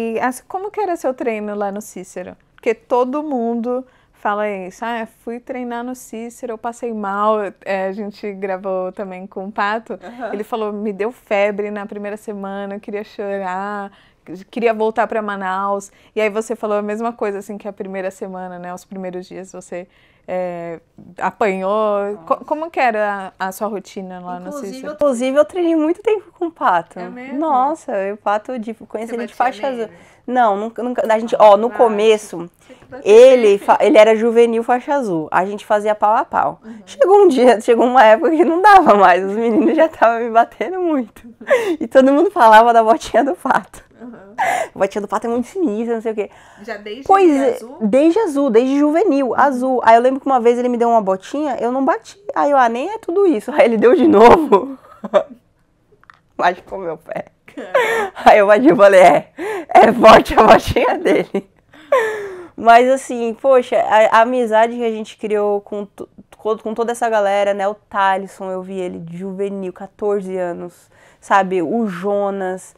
E assim, como que era seu treino lá no Cícero? Porque todo mundo fala isso. Ah, fui treinar no Cícero, eu passei mal. É, a gente gravou também com o Pato. Uhum. Ele falou, me deu febre na primeira semana, eu queria chorar, queria voltar para Manaus. E aí você falou a mesma coisa, assim, que a primeira semana, né? Os primeiros dias você é, apanhou? Co como que era a, a sua rotina lá inclusive, no Cícero? inclusive, eu treinei muito tempo com o Pato. É mesmo? Nossa, eu Pato, de, conheci Você ele de faixa azul. Não, nunca, nunca, a gente, ó, no ah, começo, ele, ele era juvenil faixa azul. A gente fazia pau a pau. Uhum. Chegou um dia, chegou uma época que não dava mais. Os meninos já estavam me batendo muito. E todo mundo falava da botinha do Pato. Uhum. O Batia do Pato é muito sinistra, não sei o quê. Já desde pois, é, azul? Desde azul, desde juvenil, uhum. azul. Aí eu lembro que uma vez ele me deu uma botinha, eu não bati. Aí eu, ah, nem é tudo isso. Aí ele deu de novo. com meu pé. Caramba. Aí eu bati e falei, é, é forte a botinha dele. Mas assim, poxa, a, a, amizade que a gente criou com, com toda essa galera, né? O Talisson, eu vi ele de juvenil, 14 anos, sabe? O Jonas,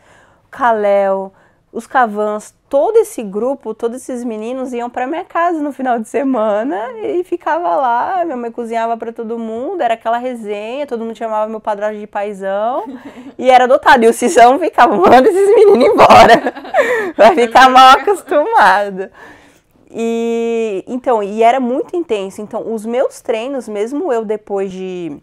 Kalel, os Cavans, todo esse grupo, todos esses meninos iam para minha casa no final de semana e ficava lá, minha mãe cozinhava para todo mundo, era aquela resenha, todo mundo chamava meu padrasto de paizão e era adotado. E o Cisão ficava, manda esses meninos embora, vai ficar mal acostumado. E então, e era muito intenso. Então, os meus treinos, mesmo eu depois de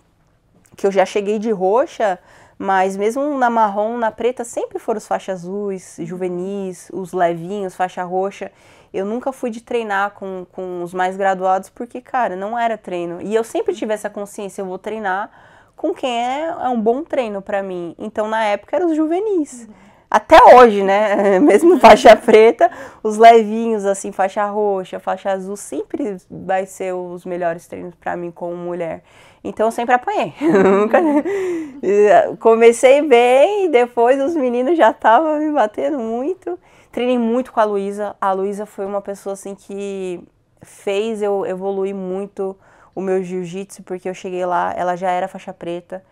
que eu já cheguei de roxa, mas mesmo na marrom, na preta, sempre foram os faixas azuis, juvenis, os levinhos, faixa roxa. Eu nunca fui de treinar com, com os mais graduados, porque, cara, não era treino. E eu sempre tive essa consciência, eu vou treinar com quem é, é um bom treino para mim. Então, na época, eram os juvenis. Uhum até hoje, né? Mesmo faixa preta, os levinhos, assim, faixa roxa, faixa azul, sempre vai ser os melhores treinos para mim como mulher. Então eu sempre apanhei. Né? Comecei bem, depois os meninos já estavam me batendo muito. Treinei muito com a Luísa. A Luísa foi uma pessoa assim que fez eu evoluir muito o meu jiu-jitsu, porque eu cheguei lá, ela já era faixa preta.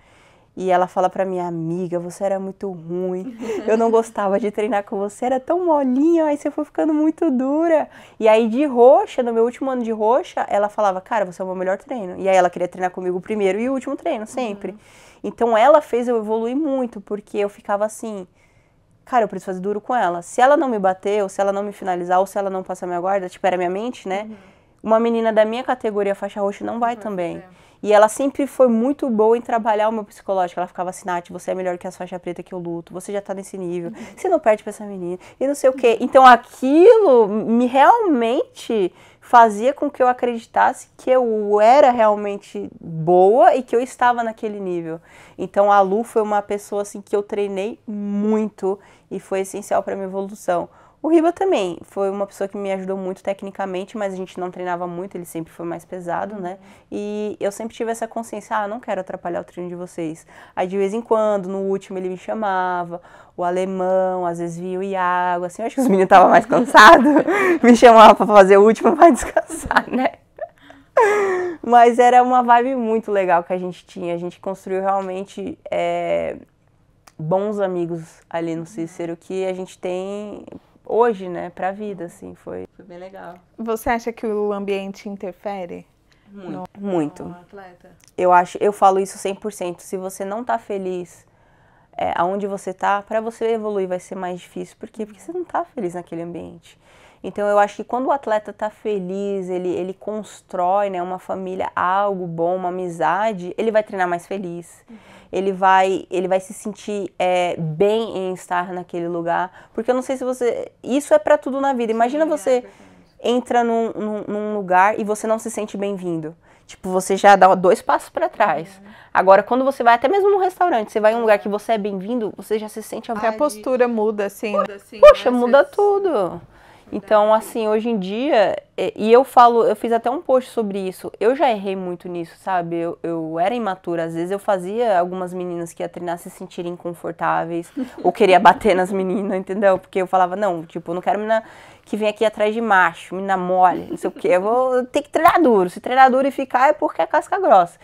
E ela fala para minha amiga, você era muito ruim, eu não gostava de treinar com você, era tão molinha, aí você foi ficando muito dura. E aí de roxa, no meu último ano de roxa, ela falava, cara, você é o meu melhor treino. E aí ela queria treinar comigo o primeiro e o último treino, sempre. Uhum. Então ela fez eu evoluir muito, porque eu ficava assim, cara, eu preciso fazer duro com ela. Se ela não me bater, ou se ela não me finalizar, ou se ela não passar minha guarda, tipo, era minha mente, né? Uhum. Uma menina da minha categoria faixa roxa não vai uhum. também. É. E ela sempre foi muito boa em trabalhar o meu psicológico. Ela ficava assim, Nath, você é melhor que a faixa preta que eu luto, você já tá nesse nível, uhum. você não perde pra essa menina, e não sei o quê. Então aquilo me realmente fazia com que eu acreditasse que eu era realmente boa e que eu estava naquele nível. Então a Lu foi uma pessoa assim que eu treinei muito e foi essencial para minha evolução. O Riba também foi uma pessoa que me ajudou muito tecnicamente, mas a gente não treinava muito, ele sempre foi mais pesado, né? Uhum. E eu sempre tive essa consciência, ah, não quero atrapalhar o treino de vocês. Aí de vez em quando, no último ele me chamava, o alemão, às vezes via o Iago, assim, eu acho que os meninos estavam mais cansados, me chamavam para fazer o último para descansar, né? Mas era uma vibe muito legal que a gente tinha. A gente construiu realmente é, bons amigos ali no uhum. Cícero que a gente tem hoje, né, para a vida, assim, foi. Foi bem legal. Você acha que o ambiente interfere? Muito. No... Muito. eu acho, eu falo isso 100%. Se você não está feliz é, aonde você está, para você evoluir vai ser mais difícil. Por quê? Porque você não está feliz naquele ambiente. Então eu acho que quando o atleta está feliz, ele, ele constrói né, uma família, algo bom, uma amizade, ele vai treinar mais feliz. Uhum. Ele vai, ele vai se sentir é, bem em estar naquele lugar. Porque eu não sei se você. Isso é para tudo na vida. Imagina Sim, é, você é entra num, num, num, lugar e você não se sente bem-vindo. Tipo, você já dá dois passos para trás. Uhum. Agora, quando você vai até mesmo num restaurante, você vai em um lugar que você é bem-vindo, você já se sente... até a postura muda, assim. Poxa, muda assim, né? tudo. Então, assim, hoje em dia, e eu falo, eu fiz até um post sobre isso, eu já errei muito nisso, sabe? Eu, eu era imatura, às vezes eu fazia algumas meninas que ia treinar se sentirem confortáveis, ou queria bater nas meninas, entendeu? Porque eu falava, não, tipo, eu não quero menina que vem aqui atrás de macho, menina mole, não sei o quê, eu vou ter que treinar duro, se treinar duro e ficar é porque é casca grossa.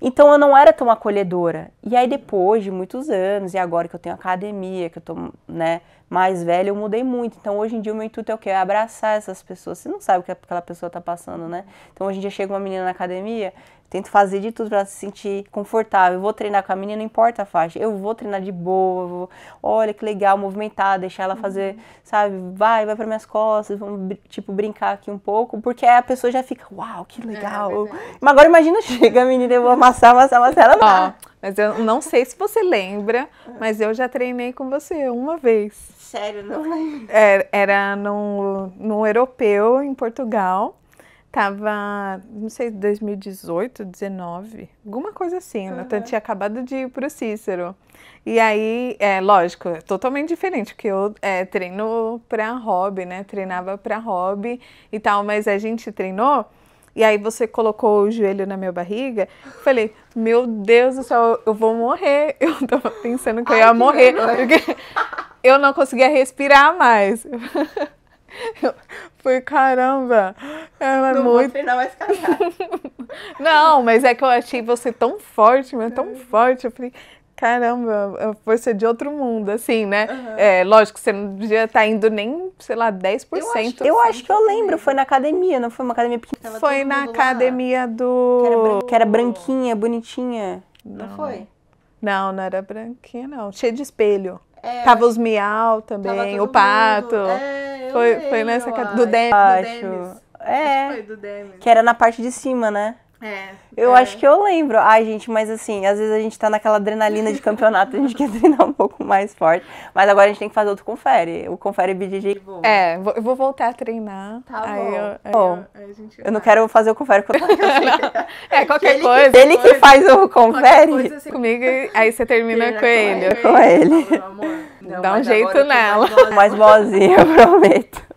Então eu não era tão acolhedora. E aí depois de muitos anos, e agora que eu tenho academia, que eu tô, né, mais velha, eu mudei muito. Então, hoje em dia, o meu intuito é o quê? É abraçar essas pessoas. Você não sabe o que aquela pessoa está passando, né? Então, hoje em dia, chega uma menina na academia, tento fazer de tudo para se sentir confortável. Eu vou treinar com a menina, não importa a faixa. Eu vou treinar de boa, vou, olha que legal, movimentar, deixar ela fazer, uhum. sabe? Vai, vai para minhas costas, vamos, tipo, brincar aqui um pouco, porque aí a pessoa já fica, uau, que legal. É, é Mas agora imagina, chega a menina, eu vou amassar, amassar, amassar, ela não. Mas eu não sei se você lembra, mas eu já treinei com você uma vez. Sério, não lembro. Era, é, era no, no europeu, em Portugal. Tava, não sei, 2018, 19, alguma coisa assim. Uhum. Eu tinha acabado de ir pro Cícero. E aí, é lógico, é totalmente diferente, porque eu é, treino pra hobby, né? Treinava pra hobby e tal, mas a gente treinou e aí você colocou o joelho na minha barriga. Eu falei, meu Deus do céu, eu vou morrer. Eu tava pensando que eu ia morrer. Porque eu não conseguia respirar mais. foi caramba, ela é não muito. Vou mais não, mas é que eu achei você tão forte, mas tão é. forte. Eu falei, caramba, você de outro mundo, assim, né? Uhum. É, lógico, você não devia estar tá indo nem, sei lá, 10%. Eu acho, que, eu, assim. acho que eu lembro, foi na academia, não foi uma academia pequena? Foi na academia lá. do... Que era, branquinha, bonitinha. Não. não. foi? Não, não era branquinha, não. Cheia de espelho. É, Tava os miau também, o pato. É, foi, lembro, foi nessa academia. Do Demis. Acho. Do Demis. É, acho que, foi do Demis. que era na parte de cima, né? É, eu é. acho que eu lembro. Ai, gente, mas assim, às vezes a gente tá naquela adrenalina de campeonato, a gente quer treinar um pouco mais forte. Mas agora a gente tem que fazer outro confere. O confere BDG. É, eu vou voltar a treinar. Tá bom. Eu, bom eu, eu, não quero fazer o confere com É, qualquer coisa. Ele que faz o confere. Assim, comigo, aí você termina, com, ele. Com ele. Com ele. Não, Dá um jeito nela. Mais boazinha, eu prometo.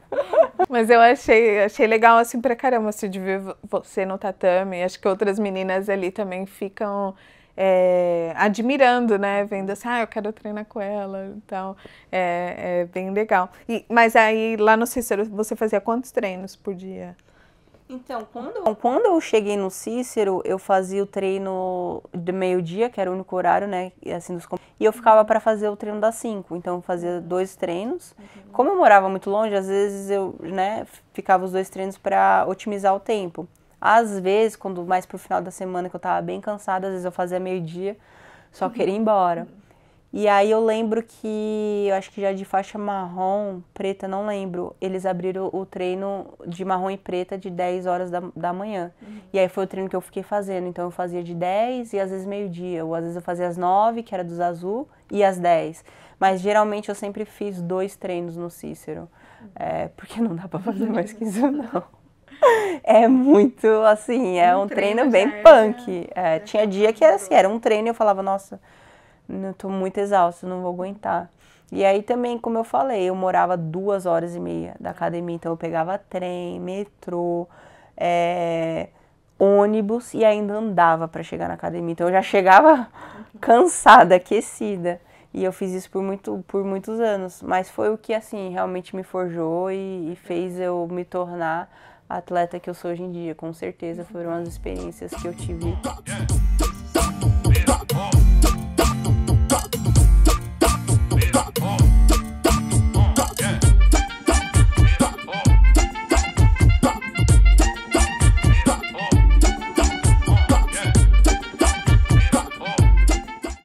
Mas eu achei, achei legal assim pra caramba, assim, de ver você no tatame. Acho que outras meninas ali também ficam é, admirando, né? Vendo assim, ah, eu quero treinar com ela então É, é bem legal. E, mas aí lá no Cícero você fazia quantos treinos por dia? Então, quando, então, quando eu cheguei no Cícero, eu fazia o treino de meio-dia, que era o único horário, né? Assim, dos... E eu ficava uhum. para fazer o treino das 5. Então, eu fazia uhum. dois treinos. Uhum. Como eu morava muito longe, às vezes eu, né, ficava os dois treinos para otimizar o tempo. Às vezes, quando mais pro final da semana que eu tava bem cansada, às vezes eu fazia meio-dia, só queria ir embora. E aí eu lembro que, eu acho que já de faixa marrom, preta, não lembro, eles abriram o treino de marrom e preta de 10 horas da, da manhã. Uhum. E aí foi o treino que eu fiquei fazendo. Então eu fazia de 10 e às vezes meio-dia, ou às vezes eu fazia às 9, que era dos azul, e às 10. Mas geralmente eu sempre fiz dois treinos no Cícero, é, porque não dá para fazer mais que isso não. É muito assim, é um, um treino, treino, bem é punk. É, é, tinha dia que era assim, era um treino e eu falava, nossa, não tô muito exausto, não vou aguentar. E aí também, como eu falei, eu morava duas horas e meia da academia, então eu pegava trem, metrô, é, ônibus e ainda andava para chegar na academia. Então eu já chegava cansada, aquecida. E eu fiz isso por, muito, por muitos anos. Mas foi o que, assim, realmente me forjou e, e fez eu me tornar a atleta que eu sou hoje em dia. Com certeza foram as experiências que eu tive. Yeah.